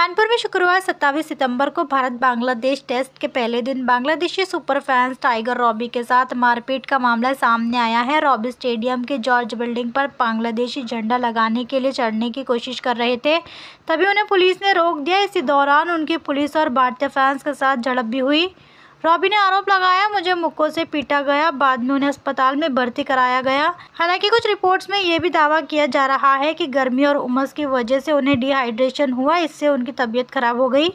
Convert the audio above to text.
कानपुर में शुक्रवार 27 सितंबर को भारत बांग्लादेश टेस्ट के पहले दिन Bangladeshi super fans tiger Robbie के साथ मारपीट का मामला सामने आया है रॉबी स्टेडियम के जॉर्ज बिल्डिंग पर बांग्लादेशी झंडा लगाने के लिए चढ़ने की कोशिश कर रहे थे तभी उन्हें पुलिस ने रोक दिया इसी दौरान उनकी पुलिस और भारतीय फैंस के साथ झड़प भी हुई रॉबी ने आरोप लगाया मुझे मुक्को से पीटा गया बाद में उन्हें अस्पताल में भर्ती कराया गया हालांकि कुछ रिपोर्ट्स में यह भी दावा किया जा रहा है कि गर्मी और उमस की वजह से उन्हें डिहाइड्रेशन हुआ इससे उनकी तबीयत खराब हो गई